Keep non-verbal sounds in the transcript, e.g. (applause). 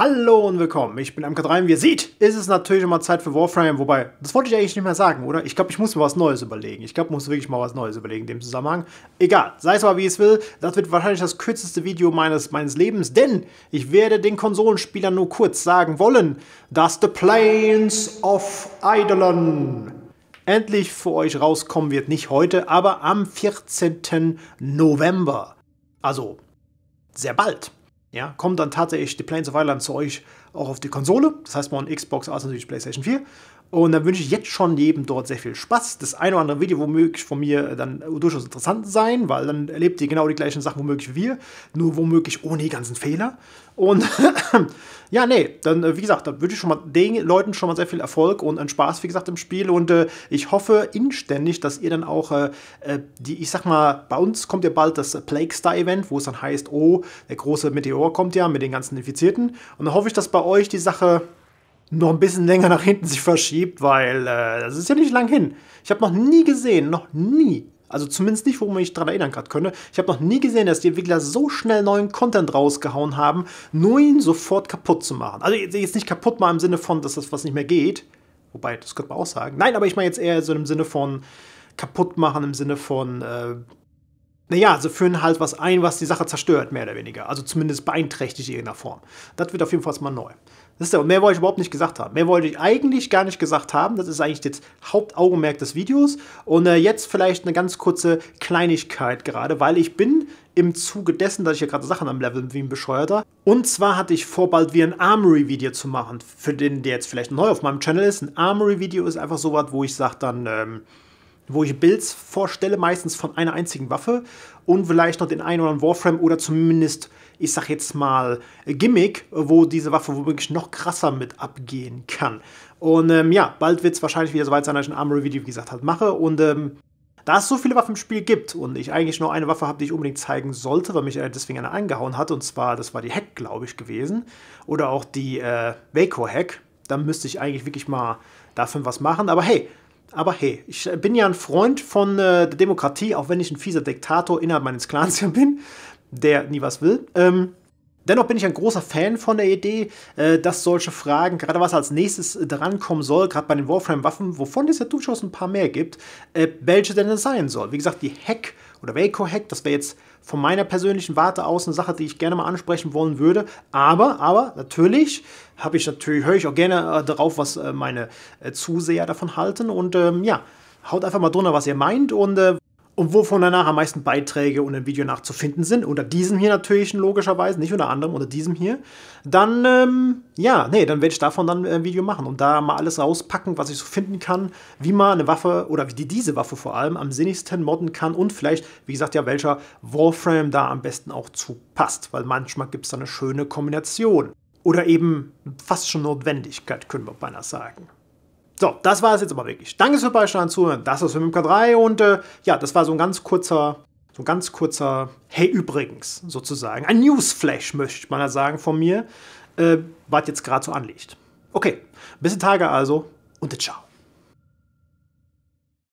Hallo und willkommen, ich bin MK3 und wie ihr seht, ist es natürlich mal Zeit für Warframe, wobei, das wollte ich eigentlich nicht mehr sagen, oder? Ich glaube, ich muss mir was Neues überlegen. Ich glaube, ich muss wirklich mal was Neues überlegen in dem Zusammenhang. Egal, sei es aber wie es will, das wird wahrscheinlich das kürzeste Video meines, meines Lebens, denn ich werde den Konsolenspielern nur kurz sagen wollen, dass The Plains of Eidolon endlich für euch rauskommen wird, nicht heute, aber am 14. November. Also, sehr bald. Ja, kommen dann tatsächlich die Planes of Ireland zu euch auch auf die Konsole. Das heißt, man Xbox, also natürlich PlayStation 4. Und dann wünsche ich jetzt schon jedem dort sehr viel Spaß. Das eine oder andere Video womöglich von mir dann durchaus interessant sein, weil dann erlebt ihr genau die gleichen Sachen womöglich wie wir, nur womöglich ohne die ganzen Fehler. Und (laughs) ja, nee, dann äh, wie gesagt, da wünsche ich schon mal den Leuten schon mal sehr viel Erfolg und einen Spaß, wie gesagt, im Spiel. Und äh, ich hoffe inständig, dass ihr dann auch äh, äh die, ich sag mal, bei uns kommt ja bald das äh, Plague Star Event, wo es dann heißt, oh, der große Meteor kommt ja mit den ganzen Infizierten. Und dann hoffe ich, dass bei bei euch die Sache noch ein bisschen länger nach hinten sich verschiebt, weil äh, das ist ja nicht lang hin. Ich habe noch nie gesehen, noch nie, also zumindest nicht, wo man mich daran erinnern gerade könnte, ich habe noch nie gesehen, dass die Entwickler so schnell neuen Content rausgehauen haben, nur ihn sofort kaputt zu machen. Also jetzt nicht kaputt mal im Sinne von, dass das was nicht mehr geht, wobei, das könnte man auch sagen. Nein, aber ich meine jetzt eher so im Sinne von kaputt machen, im Sinne von... Äh, naja, sie führen halt was ein, was die Sache zerstört, mehr oder weniger. Also zumindest beeinträchtigt in irgendeiner Form. Das wird auf jeden Fall mal neu. Das ist aber mehr wollte ich überhaupt nicht gesagt haben. Mehr wollte ich eigentlich gar nicht gesagt haben. Das ist eigentlich das Hauptaugenmerk des Videos. Und äh, jetzt vielleicht eine ganz kurze Kleinigkeit gerade, weil ich bin im Zuge dessen, dass ich hier gerade Sachen am Level wie ein Bescheuerter. Und zwar hatte ich vor, bald wie ein Armory-Video zu machen. Für den, der jetzt vielleicht neu auf meinem Channel ist. Ein Armory-Video ist einfach sowas, wo ich sage dann, ähm, wo ich Builds vorstelle, meistens von einer einzigen Waffe und vielleicht noch den einen oder anderen Warframe oder zumindest, ich sag jetzt mal, äh, Gimmick, wo diese Waffe womöglich noch krasser mit abgehen kann. Und ähm, ja, bald wird es wahrscheinlich wieder so weit sein, dass ich ein Armory-Video, wie gesagt, halt mache und ähm, da es so viele Waffen im Spiel gibt und ich eigentlich nur eine Waffe habe, die ich unbedingt zeigen sollte, weil mich äh, deswegen eine angehauen hat, und zwar, das war die Hack, glaube ich, gewesen, oder auch die äh, Waco-Hack, dann müsste ich eigentlich wirklich mal dafür was machen, aber hey, aber hey, ich äh, bin ja ein Freund von äh, der Demokratie, auch wenn ich ein fieser Diktator innerhalb meines Clans hier (laughs) bin, der nie was will. Ähm, dennoch bin ich ein großer Fan von der Idee, äh, dass solche Fragen, gerade was als nächstes drankommen soll, gerade bei den Warframe-Waffen, wovon es ja durchaus ein paar mehr gibt, äh, welche denn es sein soll. Wie gesagt, die Hack- oder Waco-Hack. Das wäre jetzt von meiner persönlichen Warte aus eine Sache, die ich gerne mal ansprechen wollen würde. Aber, aber natürlich habe ich natürlich, höre ich auch gerne äh, darauf, was äh, meine äh, Zuseher davon halten. Und ähm, ja, haut einfach mal drunter, was ihr meint und äh, und wovon danach am meisten Beiträge und ein Video nachzufinden sind, unter diesem hier natürlich logischerweise, nicht unter anderem, unter diesem hier, dann, ähm, ja, nee, dann werde ich davon dann äh, ein Video machen und da mal alles rauspacken, was ich so finden kann, wie man eine Waffe oder wie die diese Waffe vor allem am sinnigsten modden kann und vielleicht, wie gesagt, ja, welcher Warframe da am besten auch zu passt, weil manchmal gibt es da eine schöne Kombination. Oder eben fast schon Notwendigkeit, können wir beinahe sagen. So, das war es jetzt aber wirklich. Danke fürs Beisteuern zuhören. Das ist für MK3 und äh, ja, das war so ein ganz kurzer, so ein ganz kurzer, hey übrigens, sozusagen. Ein Newsflash, möchte man da sagen, von mir, äh, was jetzt gerade so anliegt. Okay, bis die Tage also und ciao.